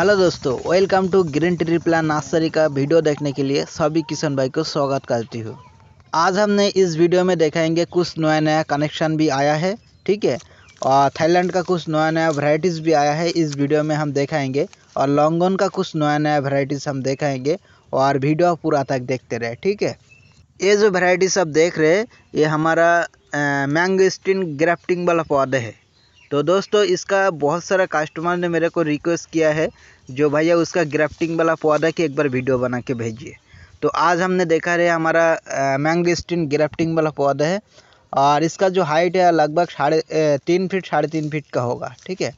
hello दोस्तों welcome to green tree plant nursery का video देखने के लिए सभी किसान भाई को स्वागत करती हूँ आज हमने इस वीडियो में देखाएंगे कुछ नया नया कनेक्शन भी आया है ठीक है और थाईलैंड का कुछ नया नया वैरायटीज़ भी आया है इस वीडियो में हम देखाएंगे और लॉन्गोन का कुछ नया नया वैराइटीज़ हम देखाएंगे और वीडियो पूरा तक देखते रहे ठीक है ये जो वैरायटीज आप देख रहे ये हमारा मैंगस्टिन ग्राफ्टिंग वाला पौधे है तो दोस्तों इसका बहुत सारा कस्टमर ने मेरे को रिक्वेस्ट किया है जो भैया उसका ग्राफ्टिंग वाला पौधा की एक बार वीडियो बना के भेजिए तो आज हमने देखा रहे हमारा मैंगस्टिन ग्राफ्टिंग वाला पौधा है और इसका जो हाइट है लगभग साढ़े तीन फिट साढ़े तीन फिट का होगा ठीक है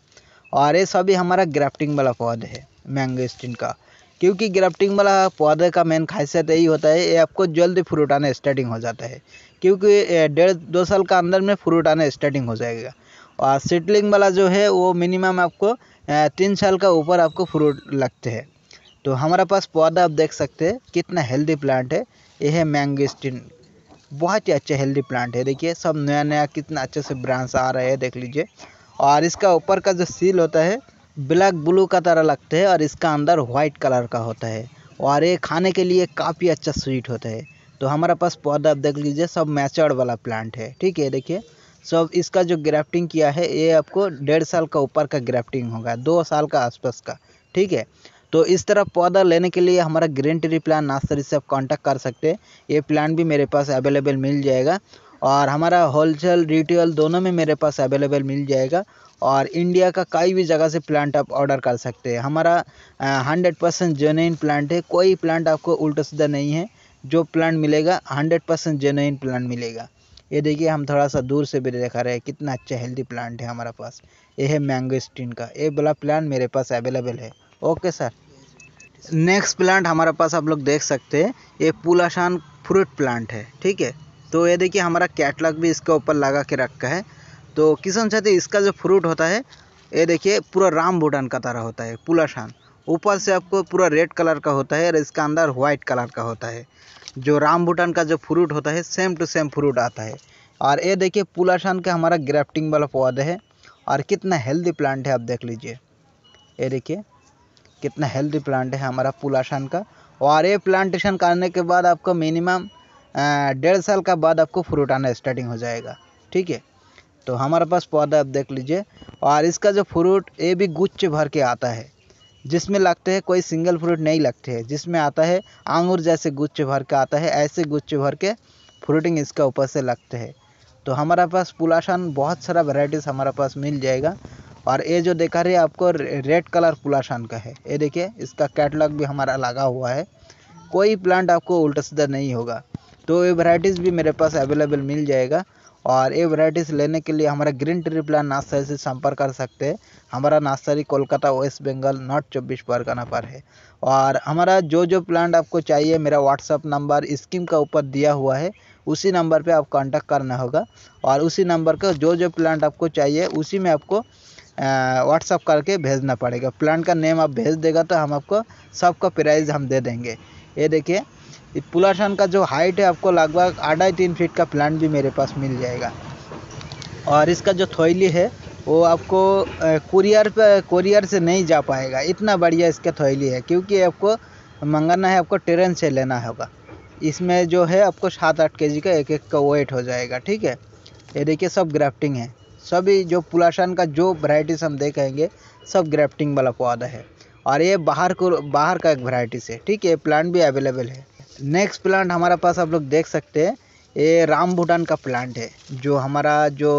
और ये सभी हमारा ग्राफ्टिंग वाला पौधा है मैंगस्टिन का क्योंकि ग्राफ्टिंग वाला पौधे का मेन खासियत यही होता है ये आपको जल्द फ्रूट आना स्टार्टिंग हो जाता है क्योंकि डेढ़ दो साल का अंदर में फ्रूट आना स्टार्टिंग हो जाएगा और सीटलिंग वाला जो है वो मिनिमम आपको तीन साल का ऊपर आपको फ्रूट लगते हैं तो हमारा पास पौधा आप देख सकते हैं कितना हेल्दी प्लांट है ये है मैंगस्टिन बहुत ही अच्छा हेल्दी प्लांट है देखिए सब नया नया कितना अच्छे से ब्रांच आ रहे हैं देख लीजिए और इसका ऊपर का जो सील होता है ब्लैक ब्लू का तरह लगता है और इसका अंदर वाइट कलर का होता है और ये खाने के लिए काफ़ी अच्छा स्वीट होता है तो हमारा पास पौधा आप देख लीजिए सब मैचर्ड वाला प्लांट है ठीक है देखिए सो अब इसका जो ग्राफ्टिंग किया है ये आपको डेढ़ साल का ऊपर का ग्राफ्टिंग होगा दो साल का आसपास का ठीक है तो इस तरह पौधा लेने के लिए हमारा ग्रीन ट्री प्लान नर्सरी से आप कॉन्टैक्ट कर सकते हैं ये प्लान भी मेरे पास अवेलेबल मिल जाएगा और हमारा होलसेल रिटेल दोनों में मेरे पास अवेलेबल मिल जाएगा और इंडिया का कई भी जगह से प्लांट आप ऑर्डर कर सकते हैं हमारा हंड्रेड परसेंट जेनुइन प्लांट है कोई प्लांट आपको उल्टा सीधा नहीं है जो प्लांट मिलेगा हंड्रेड परसेंट जेनुइन प्लांट मिलेगा ये देखिए हम थोड़ा सा दूर से भी दिखा रहे हैं कितना अच्छा हेल्दी प्लांट है हमारा पास ये है मैंगो स्टीन का ये वाला प्लांट मेरे पास अवेलेबल है ओके सर नेक्स्ट प्लांट हमारे पास आप लोग देख सकते हैं ये पुलाशान फ्रूट प्लांट है ठीक है तो ये देखिए हमारा कैटलॉग भी इसके ऊपर लगा के रखा है तो किसान चाहते तो इसका जो फ्रूट होता है ये देखिए पूरा राम भूटान का तरह होता है पुलाशान ऊपर से आपको पूरा रेड कलर का होता है और इसका अंदर व्हाइट कलर का होता है जो राम भूटान का जो फ्रूट होता है सेम टू सेम फ्रूट आता है और ये देखिए पुलाशान का हमारा ग्राफ्टिंग वाला पौधा है और कितना हेल्दी प्लांट है आप देख लीजिए ये देखिए कितना हेल्दी प्लांट है हमारा पुलाशान का और ये प्लांटेशन करने के बाद आपका मिनिमम डेढ़ साल का बाद आपको फ्रूट आना स्टार्टिंग हो जाएगा ठीक है तो हमारे पास पौधा आप देख लीजिए और इसका जो फ्रूट ये भी गुच्छे भर के आता है जिसमें लगते हैं कोई सिंगल फ्रूट नहीं लगते हैं जिसमें आता है अंगूर जैसे गुच्छे भर के आता है ऐसे गुच्छे भर के फ्रूटिंग इसका ऊपर से लगते हैं तो हमारा पास पुलाशान बहुत सारा वेराइटीज़ हमारा पास मिल जाएगा और ये जो देखा रही आपको रेड कलर पुलाशान का है ये देखिए इसका कैटलॉग भी हमारा लगा हुआ है कोई प्लांट आपको उल्टा सीधा नहीं होगा तो ये वैराइटीज़ भी मेरे पास अवेलेबल मिल जाएगा और ये वैराइटीज़ लेने के लिए हमारा ग्रीन ट्री प्लान नर्सरी से संपर्क कर सकते हैं हमारा nursery Kolkata West Bengal north चौबीस परगना पर है और हमारा जो जो प्लांट आपको चाहिए मेरा व्हाट्सअप नंबर स्कीम का ऊपर दिया हुआ है उसी नंबर पे आप कांटेक्ट करना होगा और उसी नंबर का जो जो प्लांट आपको चाहिए उसी में आपको व्हाट्सअप करके भेजना पड़ेगा प्लांट का नेम आप भेज देगा तो हम आपको सबका प्राइज़ हम दे देंगे ये देखिए पुलासन का जो हाइट है आपको लगभग आढ़ाई तीन फीट का प्लांट भी मेरे पास मिल जाएगा और इसका जो थैली है वो आपको कुरियर पे कुरियर से नहीं जा पाएगा इतना बढ़िया इसका थैली है क्योंकि आपको मंगाना है आपको ट्रेन से लेना होगा इसमें जो है आपको सात आठ के का एक एक का वेट हो जाएगा ठीक है ये देखिए सब ग्राफ्टिंग है सभी जो पुलाशन का जो वराइटीज हम देखेंगे सब ग्राफ्टिंग वाला पौधा है और ये बाहर को बाहर का एक वैरायटीज है ठीक है प्लांट भी अवेलेबल है नेक्स्ट प्लांट हमारे पास आप लोग देख सकते हैं ये राम भूटान का प्लांट है जो हमारा जो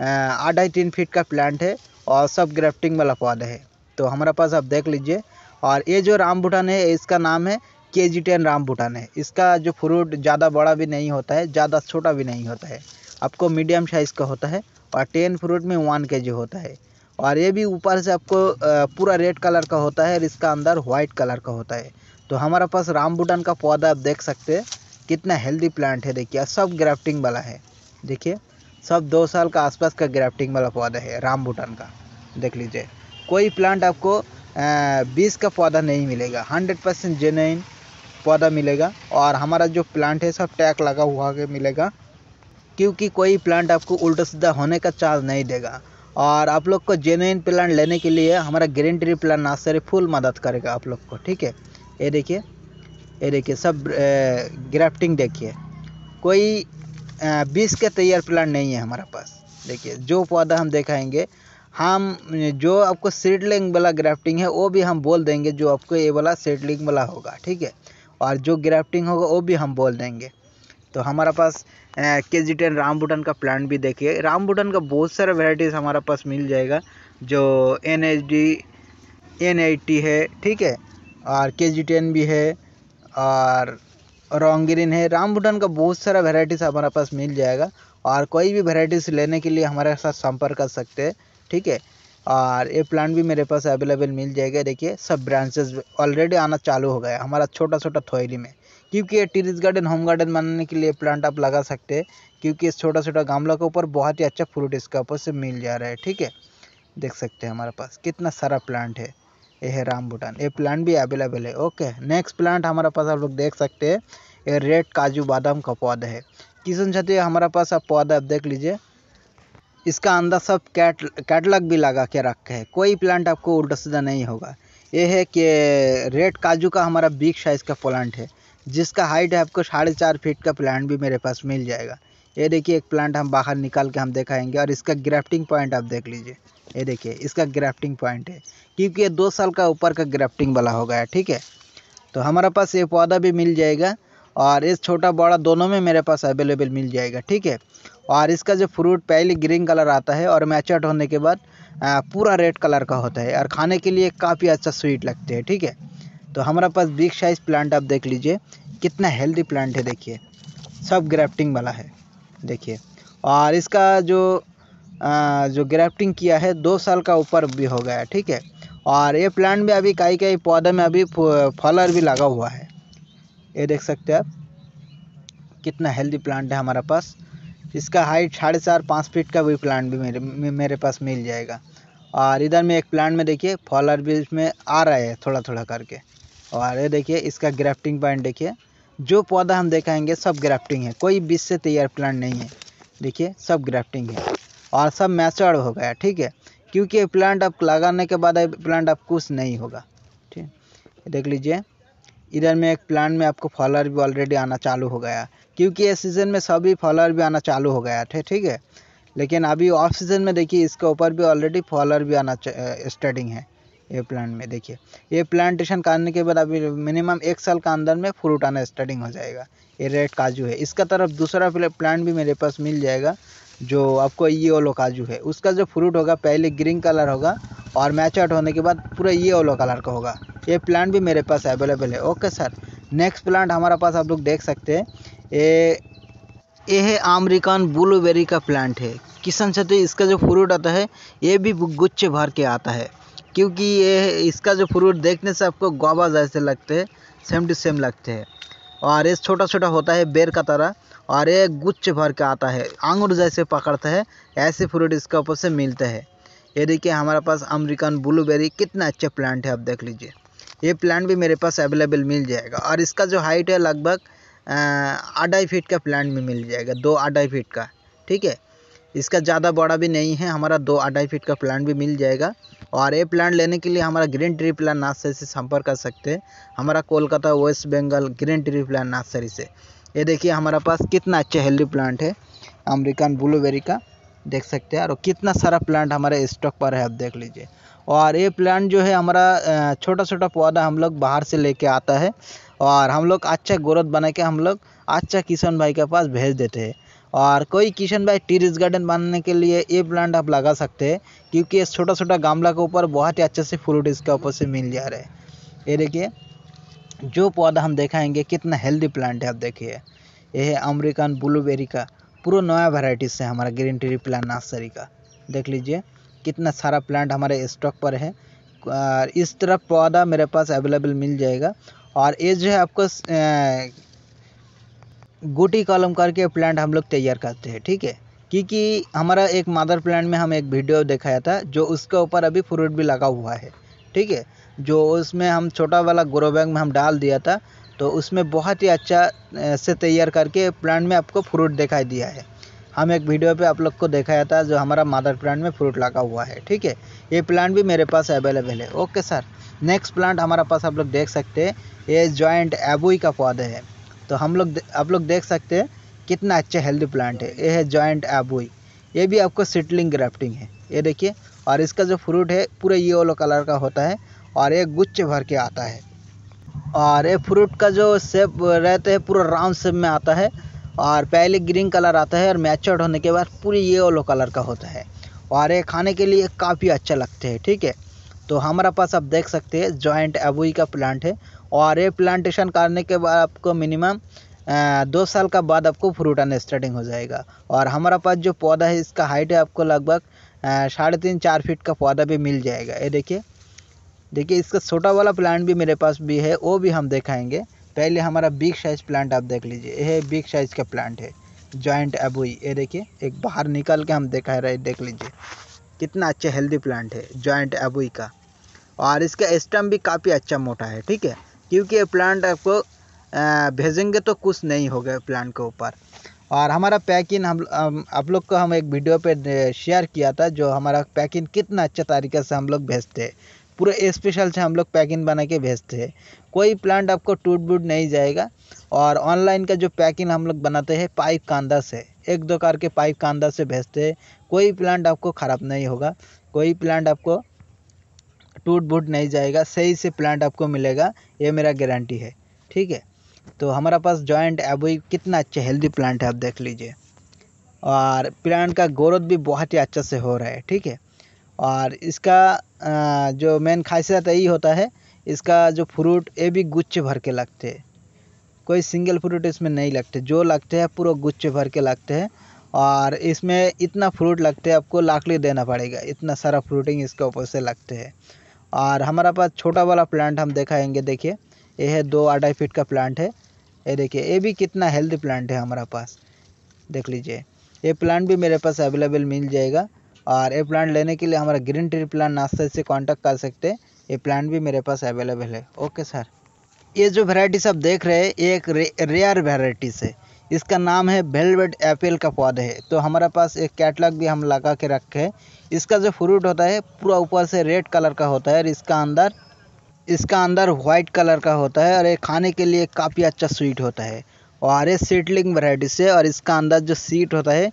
आढ़ाई तीन फीट का प्लांट है और सब ग्राफ्टिंग वाला पौधा है तो हमारे पास आप देख लीजिए और ये जो राम भूटान है इसका नाम है के जी टेन राम भूटान है इसका जो फ्रूट ज़्यादा बड़ा भी नहीं होता है ज़्यादा छोटा भी नहीं होता है आपको मीडियम साइज़ का होता है और टेन फ्रूट में वन के जी होता है और ये भी ऊपर से आपको पूरा रेड कलर का होता है और इसका अंदर वाइट कलर का होता है तो हमारे पास रामबूटान का पौधा आप देख सकते हैं कितना हेल्दी प्लांट है देखिए सब ग्राफ्टिंग वाला है देखिए सब दो साल का आसपास का ग्राफ्टिंग वाला पौधा है रामबूटान का देख लीजिए कोई प्लांट आपको बीस का पौधा नहीं मिलेगा हंड्रेड परसेंट जेनुइन पौधा मिलेगा और हमारा जो प्लांट है सब टैग लगा हुआ के मिलेगा क्योंकि कोई प्लांट आपको उल्टा सीधा होने का चांस नहीं देगा और आप लोग को जेनुइन प्लांट लेने के लिए हमारा green tree plant nursery full मदद करेगा आप लोग को ठीक है ये देखिए ये देखिए सब ग्राफ्टिंग देखिए कोई बीस के तैयार प्लान नहीं है हमारा पास देखिए जो पौधा हम दिखाएंगे हम जो आपको सीडलिंग वाला ग्राफ्टिंग है वो भी हम बोल देंगे जो आपको ये वाला सीडलिंग वाला होगा ठीक है और जो ग्राफ्टिंग होगा वो भी हम बोल देंगे तो हमारा पास के जी टेन रामबूटन का प्लांट भी देखिए रामबूटन का बहुत सारा वेराइटीज़ हमारा पास मिल जाएगा जो N H D N I T है ठीक है और के जी टेन भी है और रॉन्गरीन है राम रामभूटान का बहुत सारा वेराइटीज हमारे पास मिल जाएगा और कोई भी वेराइटीज लेने के लिए हमारे साथ संपर्क कर सकते हैं ठीक है और ये प्लांट भी मेरे पास अवेलेबल मिल जाएगा देखिए सब ब्रांचेस ऑलरेडी आना चालू हो गया हमारा छोटा छोटा थोयली में क्योंकि ये टेरिस गार्डन होम गार्डन बनाने के लिए प्लांट आप लगा सकते हैं क्योंकि इस छोटा छोटा गामला के ऊपर बहुत ही अच्छा फ्रूट इसके ऊपर से मिल जा रहा है ठीक है देख सकते हैं हमारे पास कितना सारा प्लांट है ये है रामबूटान ये प्लांट भी अवेलेबल है ओके नेक्स्ट प्लांट हमारे पास आप लोग देख सकते हैं ये रेड काजू बादाम का पौधा है किसन छते हमारे पास आप पौधा आप देख लीजिए इसका अंदर सब कैट कैटलग भी लगा के रखे है कोई प्लांट आपको उल्टा सीधा नहीं होगा ये है कि रेड काजू का हमारा बिग साइज़ का प्लांट है जिसका हाइट है आपको साढ़े चार फीट का प्लांट भी मेरे पास मिल जाएगा ये देखिए एक प्लांट हम बाहर निकाल के हम दिखाएंगे और इसका ग्राफ्टिंग पॉइंट आप देख लीजिए ये देखिए इसका ग्राफ्टिंग पॉइंट है क्योंकि ये दो साल का ऊपर का ग्राफ्टिंग वाला हो गया ठीक है तो हमारे पास ये पौधा भी मिल जाएगा और इस छोटा बड़ा दोनों में मेरे पास अवेलेबल मिल जाएगा ठीक है और इसका जो फ्रूट पहले ग्रीन कलर आता है और मैचर्ड होने के बाद पूरा रेड कलर का होता है और खाने के लिए काफ़ी अच्छा स्वीट लगते हैं ठीक है तो हमारे पास बिग साइज़ प्लांट आप देख लीजिए कितना हेल्दी प्लांट है देखिए सब ग्राफ्टिंग वाला है देखिए और इसका जो जो ग्राफ्टिंग किया है दो साल का ऊपर भी हो गया ठीक है और ये प्लांट में अभी कई कई पौधे में अभी फलर भी लगा हुआ है ये देख सकते हैं आप कितना हेल्दी प्लांट है हमारे पास इसका हाइट साढ़े चार पाँच फीट का भी प्लांट भी मेरे मेरे पास मिल जाएगा और इधर में एक प्लांट में देखिए फॉलर भी इसमें आ रहा है थोड़ा थोड़ा करके और ये देखिए इसका ग्राफ्टिंग पॉइंट देखिए जो पौधा हम देखाएंगे सब ग्राफ्टिंग है कोई बीज से तैयार प्लांट नहीं है देखिए सब ग्राफ्टिंग है और सब मैचर्ड हो गया ठीक है क्योंकि प्लांट आप लगाने के बाद प्लांट आप कुछ नहीं होगा ठीक देख लीजिए इधर में एक प्लांट में आपको फॉलर भी ऑलरेडी आना चालू हो गया क्योंकि इस सीज़न में सभी फॉलर भी आना चालू हो गया थे ठीक है लेकिन अभी ऑफ सीज़न में देखिए इसके ऊपर भी ऑलरेडी फॉलर भी आना स्टार्टिंग है ये प्लांट में देखिए ये प्लांटेशन करने के बाद अभी मिनिमम एक साल का अंदर में फ्रूट आना स्टार्टिंग हो जाएगा ये रेड काजू है इसका तरफ दूसरा प्लांट भी मेरे पास मिल जाएगा जो आपको ये ओलो काजू है उसका जो फ्रूट होगा पहले ग्रीन कलर होगा और मैच आउट होने के बाद पूरा ये ओलो कलर का होगा ये प्लांट भी मेरे पास अवेलेबल है ओके सर नेक्स्ट प्लांट हमारे पास आप लोग देख सकते हैं ये ये है अमरीकन ब्लूबेरी का प्लांट है किसान छतरी इसका जो फ्रूट आता है ये भी गुच्छे भर के आता है क्योंकि ये इसका जो फ्रूट देखने से आपको गोबा जैसे लगते हैं सेम टू सेम लगते हैं और ये छोटा छोटा होता है बेर का तरह और ये गुच्छ भर के आता है आंगूर जैसे पकड़ता है ऐसे फ्रूट इसके ऊपर से मिलते हैं ये देखिए हमारे पास अमेरिकन ब्लूबेरी कितना अच्छे प्लांट है आप देख लीजिए ये प्लांट भी मेरे पास अवेलेबल मिल जाएगा और इसका जो हाइट है लगभग अढ़ाई फीट का प्लांट भी मिल जाएगा दो अढ़ाई फीट का ठीक है इसका ज़्यादा बड़ा भी नहीं है हमारा दो अढ़ाई फीट का प्लांट भी मिल जाएगा और ये प्लांट लेने के लिए हमारा ग्रीन ट्री प्लान नर्सरी से संपर्क कर सकते हैं हमारा Kolkata West Bengal green tree plant nursery से ये देखिए हमारा पास कितना अच्छा हेल्दी प्लांट है अमरीकन ब्लूबेरी का देख सकते हैं और कितना सारा प्लांट हमारे स्टॉक पर है आप देख लीजिए और ये प्लांट जो है हमारा छोटा छोटा पौधा हम लोग बाहर से लेके आता है और हम लोग अच्छा ग्रोथ बना के हम लोग अच्छा किसान भाई के पास भेज देते हैं और कोई किशन भाई टीरिस गार्डन बनाने के लिए ये प्लांट आप लगा सकते हैं क्योंकि इस छोटा छोटा गमला के ऊपर बहुत ही अच्छे से फ्रूट इसके ऊपर से मिल जा रहे हैं ये देखिए जो पौधा हम देखाएंगे कितना हेल्दी प्लांट है आप देखिए यह है ब्लूबेरी का पूरा नया वेराइटीज है हमारा ग्रीन टी प्लांट नर्सरी का देख लीजिए कितना सारा प्लांट हमारे स्टॉक पर है और इस तरह पौधा मेरे पास अवेलेबल मिल जाएगा और ये जो है आपको गोटी कॉलम करके प्लांट हम लोग तैयार करते हैं ठीक है क्योंकि हमारा एक मादर प्लांट में हम एक वीडियो दिखाया था जो उसके ऊपर अभी फ्रूट भी लगा हुआ है ठीक है जो उसमें हम छोटा वाला ग्रो बैग में हम डाल दिया था तो उसमें बहुत ही अच्छा से तैयार करके प्लांट में आपको फ्रूट दिखाई दिया है हम एक वीडियो पे आप लोग को दिखाया था जो हमारा मादर प्लांट में फ्रूट लगा हुआ है ठीक है ये प्लांट भी मेरे पास अवेलेबल है ओके सर नेक्स्ट प्लांट हमारा पास आप लोग देख सकते हैं ये जॉइंट एबुई का पौधा है तो हम लोग आप लोग देख सकते हैं कितना अच्छा हेल्दी प्लांट है ये है जॉइंट एबोई ये भी आपको सिटलिंग ग्राफ्टिंग है ये देखिए और इसका जो फ्रूट है पूरा ये येलो कलर का होता है और ये गुच्छे भर के आता है और ये फ्रूट का जो सेप रहते हैं पूरा राउंड सेप में आता है और पहले ग्रीन कलर आता है और मैचर्ड होने के बाद पूरे येलो कलर का होता है और ये खाने के लिए काफ़ी अच्छा लगते हैं ठीक है तो हमारा पास आप देख सकते हैं जॉइंट एबोई का प्लांट है और ये प्लांटेशन करने के बाद आपको मिनिमम दो साल का बाद आपको फ्रूट आना स्टार्टिंग हो जाएगा और हमारा पास जो पौधा है इसका हाइट है आपको लगभग साढ़े तीन चार फीट का पौधा भी मिल जाएगा ये देखिए देखिए इसका छोटा वाला प्लांट भी मेरे पास भी है वो भी हम दिखाएंगे पहले हमारा बिग साइज़ प्लांट आप देख लीजिए यह बिग साइज़ का प्लांट है जॉइंट एबोई ये देखिए एक बाहर निकल के हम देखा रहे देख लीजिए कितना अच्छा हेल्दी प्लांट है जॉइंट एबोई का और इसका स्टम भी काफ़ी अच्छा मोटा है ठीक है क्योंकि प्लांट आपको भेजेंगे तो कुछ नहीं होगा प्लांट के ऊपर और हमारा पैकिंग हम आप लोग को हम एक वीडियो पे शेयर किया था जो हमारा पैकिंग कितना अच्छा तरीके से हम लोग भेजते पूरे स्पेशल से हम लोग पैकिंग बना के भेजते हैं कोई प्लांट आपको टूट बूट नहीं जाएगा और ऑनलाइन का जो पैकिंग हम लोग बनाते हैं पाइप कांदा से एक दो कार के पाइप कांदा से भेजते हैं कोई प्लांट आपको ख़राब नहीं होगा कोई प्लांट आपको टूट बूट नहीं जाएगा सही से प्लांट आपको मिलेगा ये मेरा गारंटी है ठीक है तो हमारा पास जॉइंट एबोई कितना अच्छा हेल्दी प्लांट है आप देख लीजिए और प्लांट का ग्रोथ भी बहुत ही अच्छा से हो रहा है ठीक है और इसका जो मेन खासियत यही होता है इसका जो फ्रूट ये भी गुच्छे भर के लगते हैं कोई सिंगल फ्रूट इसमें नहीं लगते जो लगते हैं पूरा गुच्छे भर के लगते हैं और इसमें इतना फ्रूट लगते हैं आपको लाकड़ी देना पड़ेगा इतना सारा फ्रूटिंग इसके ऊपर से लगते हैं और हमारा पास छोटा वाला प्लांट हम दिखाएंगे देखिए ये है दो अढ़ाई फीट का प्लांट है ये देखिए ये भी कितना हेल्दी प्लांट है हमारा पास देख लीजिए ये प्लांट भी मेरे पास अवेलेबल मिल जाएगा और ये प्लांट लेने के लिए हमारा ग्रीन ट्री प्लांट नाश्ता से कांटेक्ट कर सकते हैं ये प्लांट भी मेरे पास अवेलेबल है ओके सर ये जो वेराइटीज़ आप देख रहे हैं ये एक रे, रेयर वेराइटीज़ है इसका नाम है वेलवेट एप्पल का पौधा है तो हमारे पास एक कैटलॉग भी हम लगा के रखे हैं इसका जो फ्रूट होता है पूरा ऊपर से रेड कलर का होता है और इसका अंदर इसका अंदर वाइट कलर का होता है और ये खाने के लिए काफ़ी अच्छा स्वीट होता है और ये सीटलिंग वैराइटी से और इसका अंदर जो सीट होता है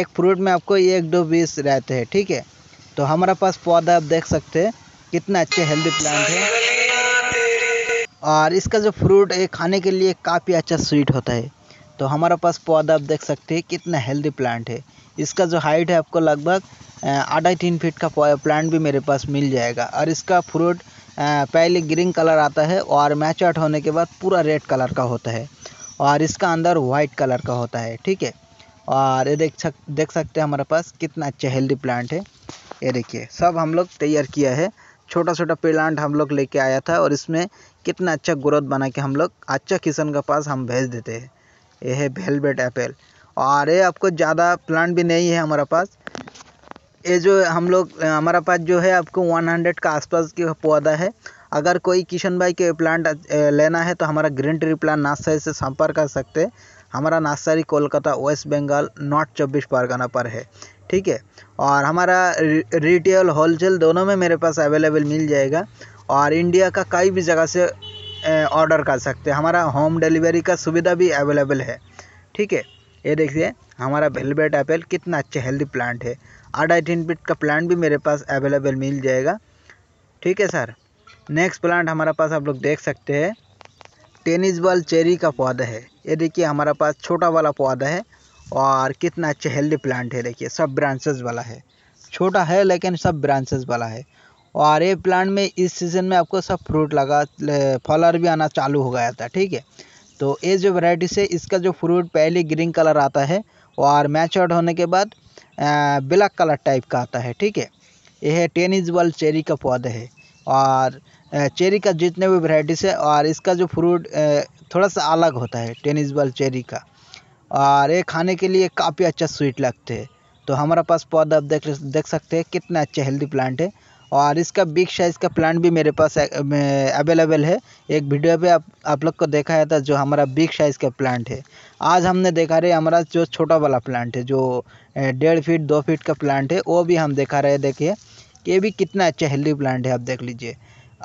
एक फ्रूट में आपको एक दो बीस रहते हैं ठीक है तो हमारे पास पौधा आप देख सकते हैं कितना अच्छे हेल्दी प्लांट है और इसका जो फ्रूट है खाने के लिए काफ़ी अच्छा स्वीट होता है तो हमारे पास पौधा आप देख सकते हैं कितना हेल्दी प्लांट है इसका जो हाइट है आपको लगभग आढ़ाई तीन फीट का प्लांट भी मेरे पास मिल जाएगा और इसका फ्रूट पहले ग्रीन कलर आता है और मैच आउट होने के बाद पूरा रेड कलर का होता है और इसका अंदर वाइट कलर का होता है ठीक है और ये देख सक देख सकते हैं हमारे पास कितना अच्छा हेल्दी प्लांट है ये देखिए सब हम लोग तैयार किया है छोटा छोटा प्लांट हम लोग लेके आया था और इसमें कितना अच्छा ग्रोथ बना के हम लोग अच्छा किसान का पास हम भेज देते हैं ये है वेलबेट एप्पल और ये आपको ज़्यादा प्लांट भी नहीं है हमारे पास ये जो हम लोग हमारे पास जो है आपको वन हंड्रेड का आसपास के पौधा है अगर कोई किशन भाई के प्लांट लेना है तो हमारा ग्रीन ट्री प्लांट नर्सरी से संपर्क कर सकते हैं हमारा nursery Kolkata West Bengal north चौबीस परगना पर है ठीक है और हमारा रिटेल होलसेल दोनों में मेरे पास अवेलेबल मिल जाएगा और इंडिया का कई भी जगह से ऑर्डर कर सकते हैं हमारा होम डिलीवरी का सुविधा भी अवेलेबल है ठीक है ये देखिए हमारा वेलबेट एप्पल कितना अच्छा हेल्दी प्लांट है आठ तीन फिट का प्लांट भी मेरे पास अवेलेबल मिल जाएगा ठीक है सर नेक्स्ट प्लांट हमारे पास आप लोग देख सकते हैं टेनिस बॉल चेरी का पौधा है ये देखिए हमारा पास छोटा वाला पौधा है और कितना अच्छा हेल्दी प्लांट है देखिए सब ब्रांचेस वाला है छोटा है लेकिन सब ब्रांचेस वाला है और ये प्लांट में इस सीज़न में आपको सब फ्रूट लगा फलर भी आना चालू हो गया था ठीक है तो ये जो वैरायटी है इसका जो फ्रूट पहले ग्रीन कलर आता है और मैचर्ड होने के बाद ब्लैक कलर टाइप का आता है ठीक है यह टेन इंच वाल चेरी का पौधा है और चेरी का जितने भी वैराइटीज़ है और इसका जो फ्रूट थोड़ा सा अलग होता है टेन इंच वाल चेरी का और ये खाने के लिए काफ़ी अच्छा स्वीट लगते हैं तो हमारा पास पौधा आप देख देख सकते हैं कितना अच्छा हेल्दी प्लांट है और इसका बिग साइज़ का प्लांट भी मेरे पास अवेलेबल है एक वीडियो पे आप आप लोग को दिखाया था जो हमारा बिग साइज़ का प्लांट है आज हमने देखा रहे हमारा जो छोटा वाला प्लांट है जो डेढ़ फीट दो फीट का प्लांट है वो भी हम देखा रहे देखिए ये भी कितना अच्छा हेल्दी प्लांट है आप देख लीजिए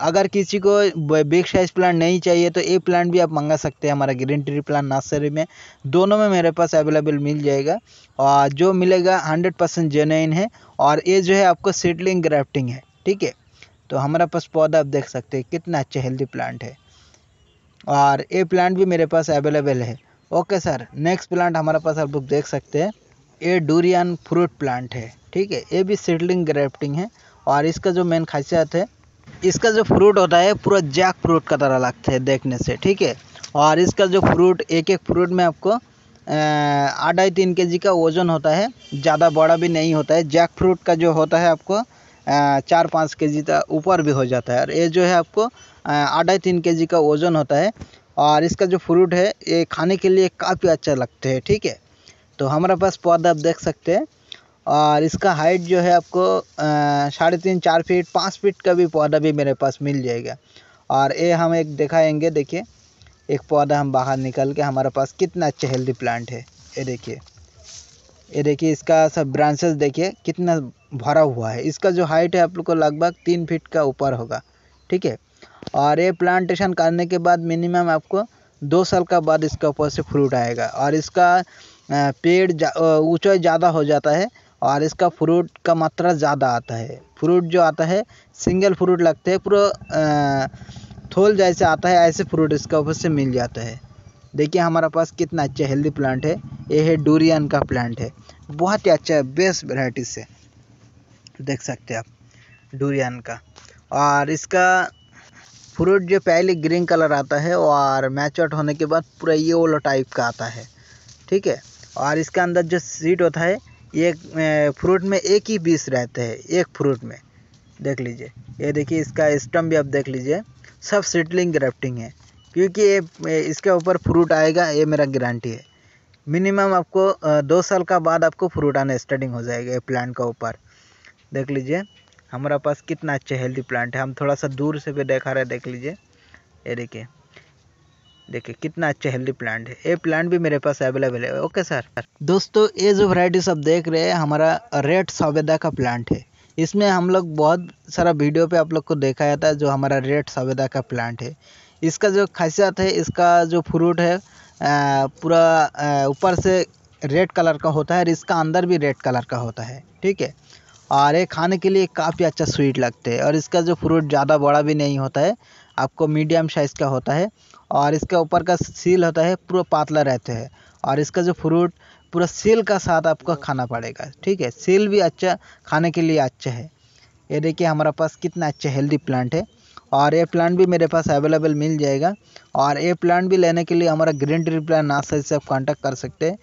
अगर किसी को बिग साइज़ प्लांट नहीं चाहिए तो ये प्लांट भी आप मंगा सकते हैं हमारा ग्रीन ट्री प्लांट नर्सरी में दोनों में मेरे पास अवेलेबल मिल जाएगा और जो मिलेगा हंड्रेड परसेंट जेनुइन है और ये जो है आपको सीडलिंग ग्राफ्टिंग है ठीक है तो हमारा पास पौधा आप देख सकते हैं कितना अच्छा हेल्दी प्लांट है और ये प्लांट भी मेरे पास अवेलेबल है ओके सर नेक्स्ट प्लांट हमारे पास आप लोग देख सकते हैं ये डूरियन फ्रूट प्लांट है ठीक है ये भी सीडलिंग ग्रेफ्टिंग है और इसका जो मेन खासियत है इसका जो फ्रूट होता है पूरा जैक फ्रूट का तरह लगता है देखने से ठीक है और इसका जो फ्रूट एक एक फ्रूट में आपको आढ़ाई तीन के जी का वज़न होता है ज़्यादा बड़ा भी नहीं होता है जैक फ्रूट का जो होता है आपको चार पाँच के जी का ऊपर भी हो जाता है और ये जो है आपको आढ़ाई तीन के जी का वज़न होता है और इसका जो फ्रूट है ये खाने के लिए काफ़ी अच्छा लगता है ठीक है तो हमारे पास पौधा आप देख सकते हैं और इसका हाइट जो है आपको साढ़े तीन चार फीट पाँच फीट का भी पौधा भी मेरे पास मिल जाएगा और ये हम एक दिखाएंगे देखिए एक पौधा हम बाहर निकल के हमारे पास कितना अच्छा हेल्दी प्लांट है ये देखिए ये देखिए इसका सब ब्रांचेस देखिए कितना भरा हुआ है इसका जो हाइट है आप लोग को लगभग तीन फीट का ऊपर होगा ठीक है और ये प्लांटेशन करने के बाद मिनिमम आपको दो साल का बाद इसका ऊपर से फ्रूट आएगा और इसका पेड़ ऊँचाई जा, ज़्यादा हो जाता है और इसका फ्रूट का मात्रा ज़्यादा आता है फ्रूट जो आता है सिंगल फ्रूट लगते हैं पूरा थोल जैसे आता है ऐसे फ्रूट इसका ऊपर से मिल जाता है देखिए हमारे पास कितना अच्छा हेल्दी प्लांट है ये है डूरियन का प्लांट है बहुत ही अच्छा है बेस्ट वेराइटी से देख सकते हैं आप डूरियन का और इसका फ्रूट जो पहले ग्रीन कलर आता है और मैचोर्ड होने के बाद पूरा ये ओलो टाइप का आता है ठीक है और इसके अंदर जो सीड होता है ये फ्रूट में एक ही बीस रहते हैं एक फ्रूट में देख लीजिए ये देखिए इसका स्टम भी आप देख लीजिए सब सीटलिंग ग्राफ्टिंग है क्योंकि ये इसके ऊपर फ्रूट आएगा ये मेरा गारंटी है मिनिमम आपको दो साल का बाद आपको फ्रूट आना स्टार्टिंग हो जाएगा ये प्लांट का ऊपर देख लीजिए हमारा पास कितना अच्छा हेल्दी प्लांट है हम थोड़ा सा दूर से भी देखा रहे देख लीजिए ये देखिए देखिए कितना अच्छा हेल्दी प्लांट है ये प्लांट भी मेरे पास अवेलेबल है ओके सर दोस्तों ये जो वैरायटी सब देख रहे हैं हमारा रेड सवेदा का प्लांट है इसमें हम लोग बहुत सारा वीडियो पे आप लोग को देखा जाता है जो हमारा रेड सवेदा का प्लांट है इसका जो खासियत है इसका जो फ्रूट है पूरा ऊपर से रेड कलर का होता है और इसका अंदर भी रेड कलर का होता है ठीक है और ये खाने के लिए काफ़ी अच्छा स्वीट लगते हैं और इसका जो फ्रूट ज़्यादा बड़ा भी नहीं होता है आपको मीडियम साइज़ का होता है और इसका ऊपर का सील होता है पूरा पातला रहते हैं और इसका जो फ्रूट पूरा सील का साथ आपको खाना पड़ेगा ठीक है सील भी अच्छा खाने के लिए अच्छा है ये देखिए हमारे पास कितना अच्छा हेल्दी प्लांट है और ये प्लांट भी मेरे पास अवेलेबल मिल जाएगा और ये प्लांट भी लेने के लिए हमारा ग्रीन ट्री प्लांट नार्सरी से आप कॉन्टैक्ट कर सकते हैं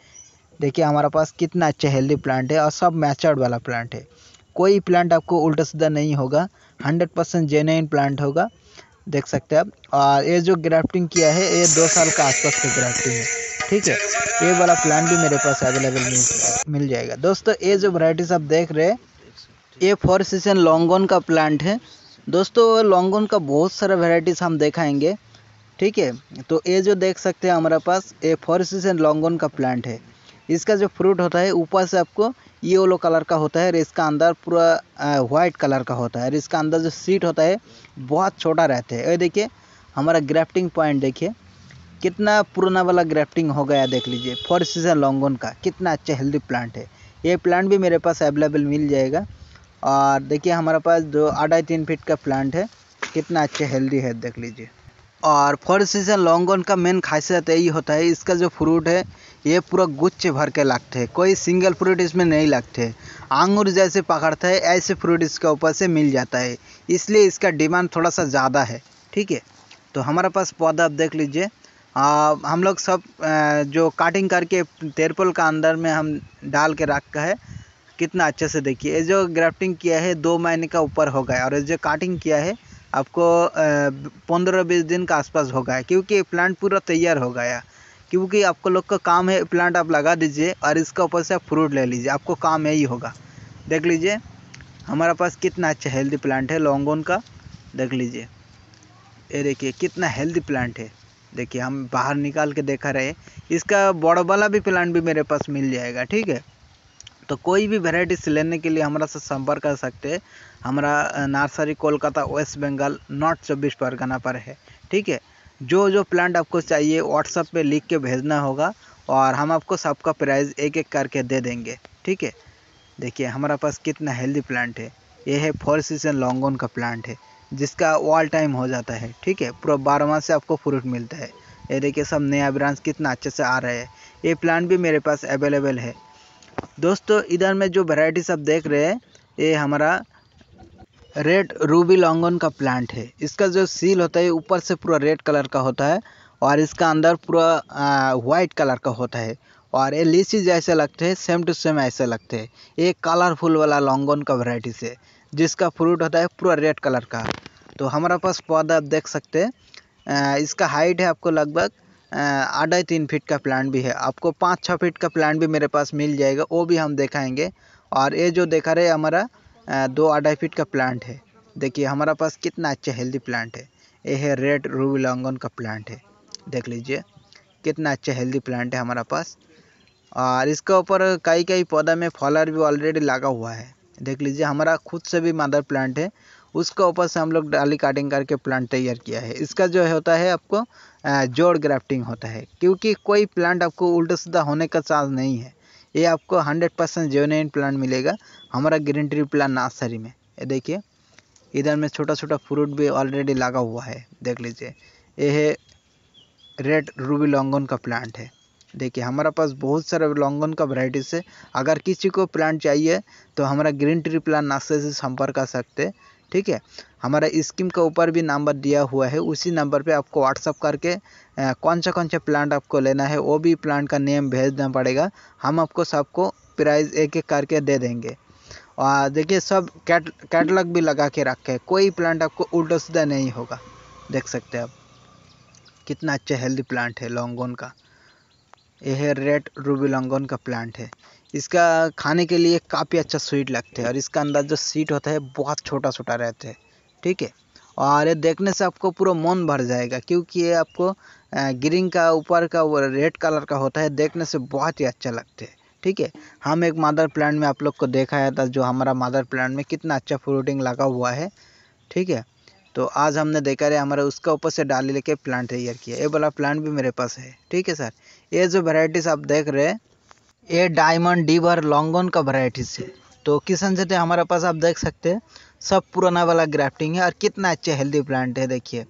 देखिए हमारे पास कितना अच्छा हेल्दी प्लांट है और सब मैचर्ड वाला प्लांट है कोई प्लांट आपको उल्टा सीधा नहीं होगा हंड्रेड परसेंट जेनुइन प्लांट होगा देख सकते हैं आप और ये जो ग्राफ्टिंग किया है ये दो साल का आसपास की ग्राफ्टिंग है ठीक है ये वाला प्लांट भी मेरे पास अवेलेबल मिल जाएगा दोस्तों ये जो वराइटीज़ आप देख रहे हैं ये फोर सीजन लॉन्गोन का प्लांट है दोस्तों लॉन्गोन का बहुत सारा वेराइटीज़ हम देखाएंगे ठीक है तो ये जो देख सकते हैं हमारे पास ये फोर सीजन लॉन्गोन का प्लांट है इसका जो फ्रूट होता है ऊपर से आपको येलो कलर का होता है और इसका अंदर पूरा वाइट कलर का होता है और इसका अंदर जो सीट होता है बहुत छोटा रहता है ये देखिए हमारा ग्राफ्टिंग पॉइंट देखिए कितना पुराना वाला ग्राफ्टिंग हो गया देख लीजिए फोर सीजन लॉन्गोन का कितना अच्छा हेल्दी प्लांट है ये प्लांट भी मेरे पास अवेलेबल मिल जाएगा और देखिए हमारे पास जो अढ़ाई तीन फीट का प्लांट है कितना अच्छा हेल्दी है देख लीजिए और फोर सीजन लॉन्गोन का मेन खासियत यही होता है इसका जो फ्रूट है ये पूरा गुच्छे भर के लगते है कोई सिंगल फ्रूट इसमें नहीं लगते अंगूर जैसे पकड़ते है ऐसे फ्रूट इसके ऊपर से मिल जाता है इसलिए इसका डिमांड थोड़ा सा ज़्यादा है ठीक है तो हमारे पास पौधा आप देख लीजिए हम लोग सब आ, जो काटिंग करके तेरपल का अंदर में हम डाल के रख का है कितना अच्छे से देखिए ये जो ग्राफ्टिंग किया है दो महीने का ऊपर हो गया और ये जो काटिंग किया है आपको पंद्रह बीस दिन का आसपास हो गया क्योंकि प्लांट पूरा तैयार हो गया क्योंकि आपको लोग का काम है प्लांट आप लगा दीजिए और इसका ऊपर से आप फ्रूट ले लीजिए आपको काम यही होगा देख लीजिए हमारे पास कितना अच्छा हेल्दी प्लांट है लॉन्गोन का देख लीजिए ये देखिए कितना हेल्दी प्लांट है देखिए हम बाहर निकाल के देखा रहे इसका बड़ा वाला भी प्लांट भी मेरे पास मिल जाएगा ठीक है तो कोई भी वेराइटीज लेने के लिए हमारा से संपर्क कर सकते हैं हमारा nursery Kolkata West Bengal north चौबीस परगना पर है ठीक है जो जो प्लांट आपको चाहिए व्हाट्सअप पे लिख के भेजना होगा और हम आपको सबका प्राइस एक एक करके दे देंगे ठीक है देखिए हमारे पास कितना हेल्दी प्लांट है ये है फोर सीजन लॉन्गोन का प्लांट है जिसका ऑल टाइम हो जाता है ठीक है पूरा बारह माह से आपको फ्रूट मिलता है ये देखिए सब नया ब्रांच कितना अच्छे से आ रहे हैं ये प्लांट भी मेरे पास अवेलेबल है दोस्तों इधर में जो वैरायटी सब देख रहे हैं ये हमारा रेड रूबी लॉन्गन का प्लांट है इसका जो सील होता है ऊपर से पूरा रेड कलर का होता है और इसका अंदर पूरा वाइट कलर का होता है और ये लीची जैसे लगते हैं सेम टू सेम ऐसे लगते हैं ये कलरफुल वाला लॉन्गन का वैरायटी से जिसका फ्रूट होता है पूरा रेड कलर का तो हमारे पास पौधा आप देख सकते हैं इसका हाइट है आपको लगभग आढ़ाई तीन फीट का प्लांट भी है आपको पाँच छः फीट का प्लांट भी मेरे पास मिल जाएगा वो भी हम देखाएँगे और ये जो देखा रहे हमारा दो अढ़ाई फीट का प्लांट है देखिए हमारा पास कितना अच्छा हेल्दी प्लांट है ये है रेड रूबी लॉन्गन का प्लांट है देख लीजिए कितना अच्छा हेल्दी प्लांट है हमारा पास और इसके ऊपर कई कई पौधा में फॉलर भी ऑलरेडी लगा हुआ है देख लीजिए हमारा खुद से भी मदर प्लांट है उसके ऊपर से हम लोग डाली काटिंग करके प्लांट तैयार किया है इसका जो है होता है आपको जोड़ ग्राफ्टिंग होता है क्योंकि कोई प्लांट आपको उल्टा सीधा होने का चांस नहीं है ये आपको हंड्रेड परसेंट जेन्युइन प्लांट मिलेगा हमारा ट्री प्लांट नर्सरी में ये देखिए इधर में छोटा छोटा फ्रूट भी ऑलरेडी लगा हुआ है देख लीजिए ये है रेड रूबी लॉन्गन का प्लांट है देखिए हमारे पास बहुत सारे लॉन्गन का वराइटीज़ है अगर किसी को प्लांट चाहिए तो हमारा ग्रीन ट्री प्लांट नर्सरी से संपर्क कर सकते ठीक है हमारा स्कीम के ऊपर भी नंबर दिया हुआ है उसी नंबर पे आपको व्हाट्सअप करके कौन सा कौन सा प्लांट आपको लेना है वो भी प्लांट का नेम भेजना पड़ेगा हम आपको सबको प्राइस एक एक करके दे देंगे और देखिए सब कैट कैटलॉग भी लगा के रखे हैं कोई प्लांट आपको उल्टा सीधा नहीं होगा देख सकते हैं आप कितना अच्छा हेल्दी प्लांट है लॉन्गोन का यह रेड रूबी लॉन्गोन का प्लांट है इसका खाने के लिए काफ़ी अच्छा स्वीट लगता है और इसका अंदर जो सीट होता है बहुत छोटा छोटा रहता है ठीक है और ये देखने से आपको पूरा मन भर जाएगा क्योंकि ये आपको ग्रीन का ऊपर का वो रेड कलर का होता है देखने से बहुत ही अच्छा लगता है ठीक है हम एक मदर प्लांट में आप लोग को देखाया था तो जो हमारा मदर प्लांट में कितना अच्छा फ्रूटिंग लगा हुआ है ठीक है तो आज हमने देखा रहे हमारा उसका ऊपर से डाली लेके प्लांट तैयार किया ये वाला प्लांट भी मेरे पास है ठीक है सर ये जो वेराइटीज़ आप देख रहे हैं ये डायमंड डी लॉन्गन का वराइटीज़ है तो किसान से तो हमारे पास आप देख सकते हैं सब पुराना वाला ग्राफ्टिंग है और कितना अच्छा हेल्दी प्लांट है देखिए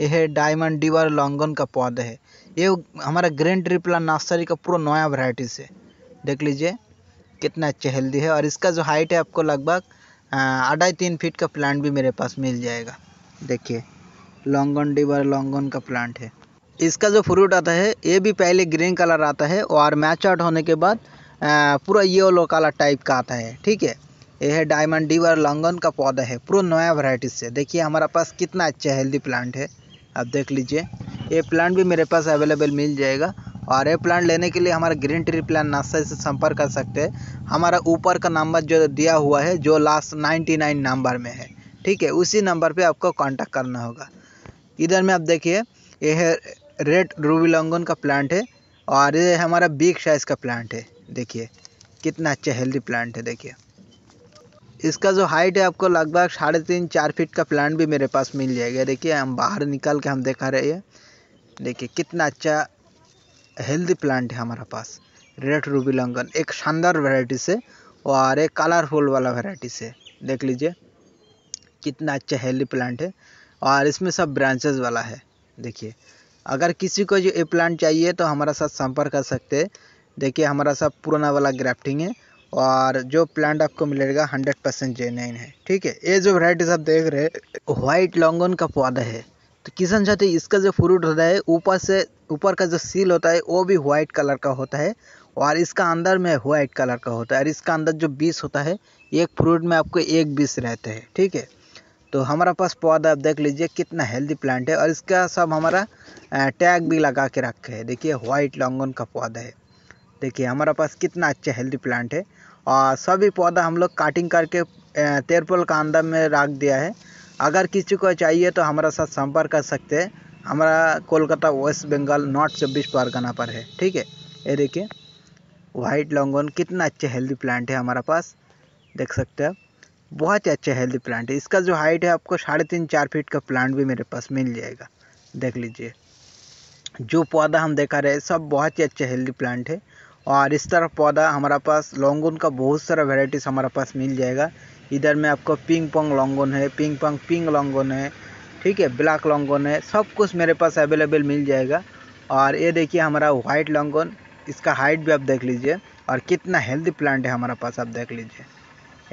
यह है डायमंड डी लॉन्गन का पौधा है ये हमारा ग्रीन ट्री प्लान नर्सरी का पूरा नया वराइटीज़ है देख लीजिए कितना अच्छा हेल्दी है और इसका जो हाइट है आपको लगभग अढ़ाई तीन फीट का प्लांट भी मेरे पास मिल जाएगा देखिए लॉन्गन डीवर लॉन्गन का प्लांट है इसका जो फ्रूट आता है ये भी पहले ग्रीन कलर आता है और मैच आउट होने के बाद पूरा येलो कलर टाइप का आता है ठीक है यह है डायमंड डीवर लंगन का पौधा है पूरा नया वैरायटी से देखिए हमारा पास कितना अच्छा हेल्दी प्लांट है आप देख लीजिए ये प्लांट भी मेरे पास अवेलेबल मिल जाएगा और ये प्लांट लेने के लिए हमारा ग्रीन ट्री प्लान नर्सरी से संपर्क कर सकते हैं हमारा ऊपर का नंबर जो दिया हुआ है जो लास्ट नाइन नंबर में है ठीक है उसी नंबर पे आपको कांटेक्ट करना होगा इधर में आप देखिए यह रेड रूबी लॉन्गन का प्लांट है और ये हमारा बिग साइज़ का प्लांट है देखिए कितना अच्छा हेल्दी प्लांट है देखिए इसका जो हाइट है आपको लगभग साढ़े तीन चार फीट का प्लांट भी मेरे पास मिल जाएगा देखिए हम बाहर निकाल के हम देखा रहे हैं देखिए कितना अच्छा हेल्दी प्लांट है हमारा पास रेड रूबी लंगन एक शानदार वेराइटी से और एक कलरफुल वाला वेराइटी से देख लीजिए कितना अच्छा हेल्दी प्लांट है और इसमें सब ब्रांचेस वाला है देखिए अगर किसी को जो ये प्लांट चाहिए तो हमारे साथ संपर्क कर सकते हैं देखिए हमारा साथ पुराना वाला ग्राफ्टिंग है और जो प्लांट आपको मिलेगा हंड्रेड परसेंट नाइन है ठीक है ये जो वराइटीज आप देख रहे हैं वाइट लॉन्गन का पौधा है तो किसान चाहते इसका जो फ्रूट होता है ऊपर से ऊपर का जो सील होता है वो भी वाइट कलर का होता है और इसका अंदर में वाइट कलर का होता है और इसका अंदर जो बीस होता है एक फ्रूट में आपको एक बीस रहते हैं ठीक है तो हमारा पास पौधा आप देख लीजिए कितना हेल्दी प्लांट है और इसका सब हमारा टैग भी लगा के रखे है देखिए व्हाइट लॉन्गन का पौधा है देखिए हमारा पास कितना अच्छा हेल्दी प्लांट है और सभी पौधा हम लोग काटिंग करके तेरपल का अंदर में रख दिया है अगर किसी को चाहिए तो हमारा साथ संपर्क कर सकते हैं हमारा कोलकाता वेस्ट बंगाल नॉर्थ चौबीस परगना पर है ठीक है ये देखिए वाइट लॉन्गन कितना अच्छा हेल्दी प्लांट है हमारा पास देख सकते हैं आप बहुत ही अच्छा हेल्दी प्लांट है इसका जो हाइट है आपको साढ़े तीन चार फीट का प्लांट भी मेरे पास मिल जाएगा देख लीजिए जो पौधा हम देखा रहे सब बहुत ही अच्छा हेल्दी प्लांट है और इस तरह पौधा हमारा पास लॉन्गोन का बहुत सारा वेराइटीज़ हमारा पास मिल जाएगा इधर में आपको पिंग पंग लॉन्गोन है पिंग पंग पिंग लॉन्गोन है ठीक है ब्लैक लॉन्गोन है सब कुछ मेरे पास अवेलेबल मिल जाएगा और ये देखिए हमारा वाइट लॉन्गोन इसका हाइट भी आप देख लीजिए और कितना हेल्दी प्लांट है हमारा पास आप देख लीजिए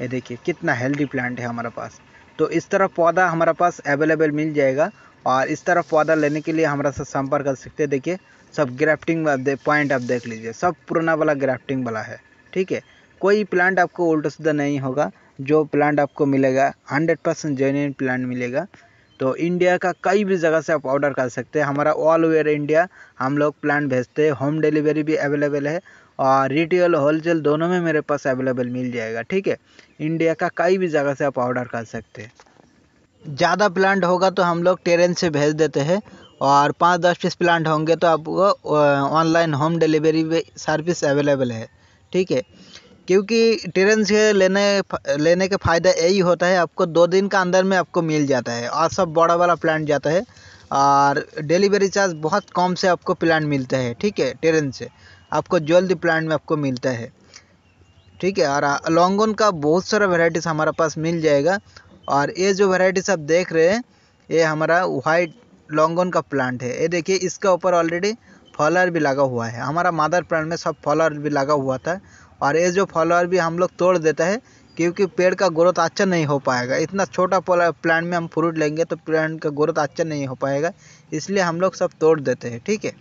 ये देखिए कितना हेल्दी प्लांट है हमारे पास तो इस तरह पौधा हमारे पास अवेलेबल मिल जाएगा और इस तरह पौधा लेने के लिए हमारा साथ संपर्क कर सकते हैं देखिए सब ग्राफ्टिंग पॉइंट आप देख लीजिए सब पुराना वाला ग्राफ्टिंग वाला है ठीक है कोई प्लांट आपको उल्टा सीधा नहीं होगा जो प्लांट आपको मिलेगा हंड्रेड परसेंट जेन्यून प्लांट मिलेगा तो इंडिया का कई भी जगह से आप ऑर्डर कर सकते हैं हमारा ऑल ओवर इंडिया हम लोग प्लांट भेजते हैं होम डिलीवरी भी अवेलेबल है और रिटेल होलसेल दोनों में मेरे पास अवेलेबल मिल जाएगा ठीक है इंडिया का कई भी जगह से आप ऑर्डर कर सकते हैं ज़्यादा प्लांट होगा तो हम लोग ट्रेन से भेज देते हैं और पाँच दस पीस प्लांट होंगे तो आपको online home delivery service available है ठीक है क्योंकि ट्रेन से लेने लेने का फ़ायदा यही होता है आपको दो दिन का अंदर में आपको मिल जाता है और सब बड़ा वाला प्लांट जाता है और डिलीवरी चार्ज बहुत कम से आपको प्लांट मिलता है ठीक है ट्रेन से आपको जल्दी प्लांट में आपको मिलता है ठीक है और लॉन्गोन का बहुत सारा वेराइटीज़ हमारे पास मिल जाएगा और ये जो वेराइटीज़ आप देख रहे हैं ये हमारा वाइट लॉन्गोन का प्लांट है ये देखिए इसका ऊपर ऑलरेडी फॉलोअर भी लगा हुआ है हमारा मादर प्लांट में सब फॉलोअर भी लगा हुआ था और ये जो फॉलोअर भी हम लोग तोड़ देता है क्योंकि पेड़ का ग्रोथ अच्छा नहीं हो पाएगा इतना छोटा प्लांट में हम फ्रूट लेंगे तो प्लांट का ग्रोथ अच्छा नहीं हो पाएगा इसलिए हम लोग सब तोड़ देते हैं ठीक है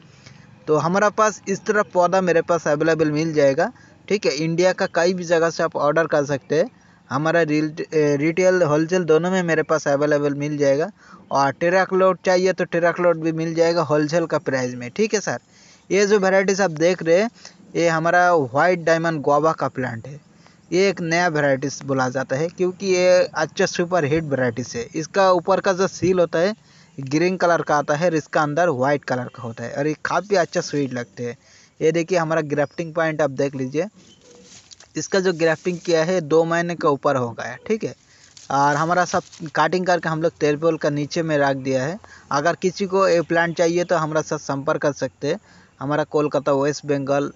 तो हमारा पास इस तरह पौधा मेरे पास अवेलेबल मिल जाएगा ठीक है इंडिया का कई भी जगह से आप ऑर्डर कर सकते हैं हमारा रिटेल होलसेल दोनों में मेरे पास अवेलेबल मिल जाएगा और टेराक लोड चाहिए तो टेराक लोड भी मिल जाएगा होलसेल का प्राइस में ठीक है सर ये जो वेराइटीज़ आप देख रहे हैं ये हमारा वाइट डायमंड गोवा का प्लांट है ये एक नया वेराइटीज़ बोला जाता है क्योंकि ये अच्छा सुपर हिट वेराइटीज़ है इसका ऊपर का जो सील होता है ग्रीन कलर का आता है और इसका अंदर वाइट कलर का होता है और ये काफ़ी अच्छा स्वीट लगते हैं ये देखिए हमारा ग्राफ्टिंग पॉइंट आप देख लीजिए इसका जो ग्राफ्टिंग किया है दो महीने के ऊपर हो गया ठीक है और हमारा सब काटिंग करके हम लोग तेरपोल का नीचे में रख दिया है अगर किसी को ये प्लांट चाहिए तो हमारा साथ संपर्क कर सकते हैं हमारा कोलकाता वेस्ट बंगाल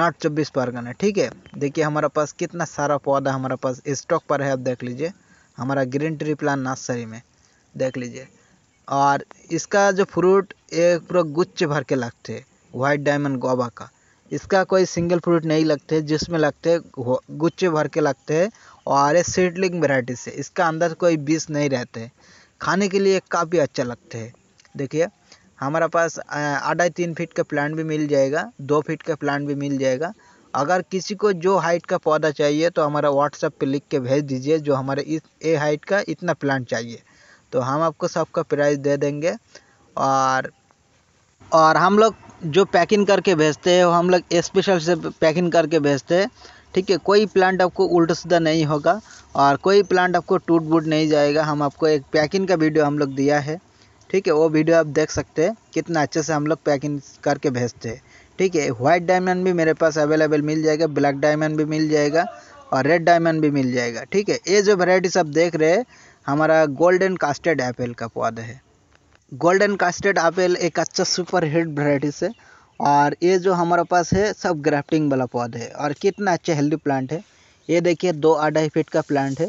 नॉर्थ चौबीस परगना ठीक है देखिए हमारा पास कितना सारा पौधा हमारा पास स्टॉक पर है आप देख लीजिए हमारा ग्रीन ट्री प्लान नर्सरी में देख लीजिए और इसका जो फ्रूट एक पूरा गुच्छ भर के लगते हैं वाइट डायमंड गोवा का इसका कोई सिंगल फ्रूट नहीं लगते जिसमें लगते गुच्छे भर के लगते हैं और ये सीडलिंग वेराइटी से इसका अंदर कोई बीस नहीं रहते खाने के लिए काफ़ी अच्छा लगते है देखिए हमारा पास अढ़ाई तीन फीट का प्लांट भी मिल जाएगा दो फीट का प्लांट भी मिल जाएगा अगर किसी को जो हाइट का पौधा चाहिए तो हमारा व्हाट्सएप पे लिख के भेज दीजिए जो हमारे इस ए हाइट का इतना प्लांट चाहिए तो हम आपको सबका प्राइस दे देंगे और और हम लोग जो पैकिंग करके भेजते हैं वो हम लोग स्पेशल से पैकिंग करके भेजते हैं ठीक है कोई प्लांट आपको उल्टा सीधा नहीं होगा और कोई प्लांट आपको टूट बूट नहीं जाएगा हम आपको एक पैकिंग का वीडियो हम लोग दिया है ठीक है वो वीडियो आप देख सकते हैं कितना अच्छे से हम लोग पैकिंग करके भेजते हैं ठीक है वाइट डायमंड भी मेरे पास अवेलेबल मिल जाएगा ब्लैक डायमंड भी मिल जाएगा और रेड डायमंड भी मिल जाएगा ठीक है ये जो वेराइटीज़ आप देख रहे हैं हमारा गोल्डन कास्टेड एप्पल का पौधा है गोल्डन कास्टेड आपेल एक अच्छा सुपर हिट वराइटीज़ है और ये जो हमारे पास है सब ग्राफ्टिंग वाला पौधा है और कितना अच्छा हेल्दी प्लांट है ये देखिए दो अढ़ाई फीट का प्लांट है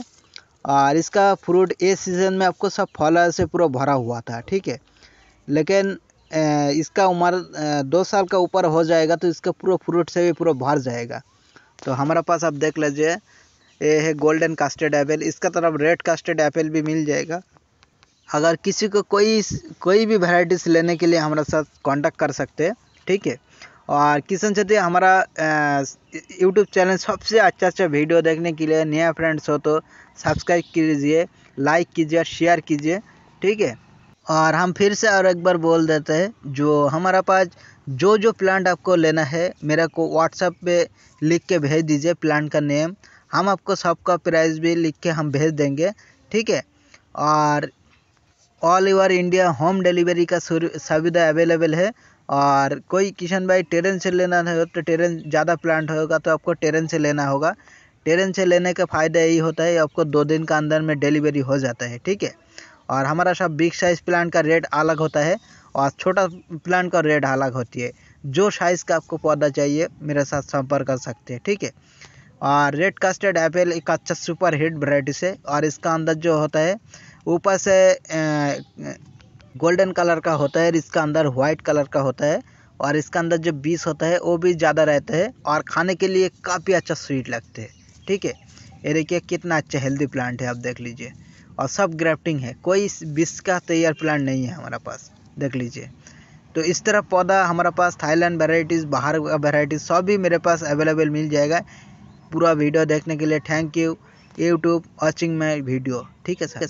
और इसका फ्रूट इस सीज़न में आपको सब फल से पूरा भरा हुआ था ठीक है लेकिन इसका उम्र दो साल का ऊपर हो जाएगा तो इसका पूरा फ्रूट से भी पूरा भर जाएगा तो हमारे पास आप देख लीजिए ये है गोल्डन कास्टेड एप्पल इसका तरफ रेड कास्टेड एप्पल भी मिल जाएगा अगर किसी को कोई कोई भी वेराइटीज़ लेने के लिए हमारे साथ कांटेक्ट कर सकते हैं ठीक है और किशन क्षत्रिय हमारा यूट्यूब चैनल सबसे अच्छा अच्छा वीडियो देखने के लिए नया फ्रेंड्स हो तो सब्सक्राइब कीजिए लाइक कीजिए और शेयर कीजिए ठीक है और हम फिर से और एक बार बोल देते हैं जो हमारा पास जो जो प्लांट आपको लेना है मेरा को व्हाट्सएप पे लिख के भेज दीजिए प्लांट का नेम हम आपको सबका प्राइस भी लिख के हम भेज देंगे ठीक है और all over India home delivery का सुविधा अवेलेबल है और कोई किशन भाई ट्रेन से लेना है तो ट्रेन ज़्यादा प्लांट होगा तो आपको ट्रेन से लेना होगा ट्रेन से लेने का फ़ायदा यही होता है आपको दो दिन का अंदर में डिलीवरी हो जाता है ठीक है और हमारा सब बिग साइज़ प्लांट का रेट अलग होता है और छोटा प्लांट का रेट अलग होती है जो साइज़ का आपको पौधा चाहिए मेरे साथ संपर्क कर सकते हैं ठीक है और रेड कास्टेड एप्पल एक अच्छा सुपर हिट वराइटी से और इसका अंदर जो होता है ऊपर से गोल्डन कलर का होता है इसका अंदर वाइट कलर का होता है और इसका अंदर जो बीस होता है वो भी ज़्यादा रहता है और खाने के लिए काफ़ी अच्छा स्वीट लगते हैं ठीक है ये देखिए कितना अच्छा हेल्दी प्लांट है आप देख लीजिए और सब ग्राफ्टिंग है कोई बीस का तैयार प्लांट नहीं है हमारा पास देख लीजिए तो इस तरह पौधा हमारा पास थाईलैंड वेराइटीज़ बाहर का वेराइटीज़ सब भी मेरे पास अवेलेबल मिल जाएगा पूरा वीडियो देखने के लिए thank you YouTube watching my video ठीक है सर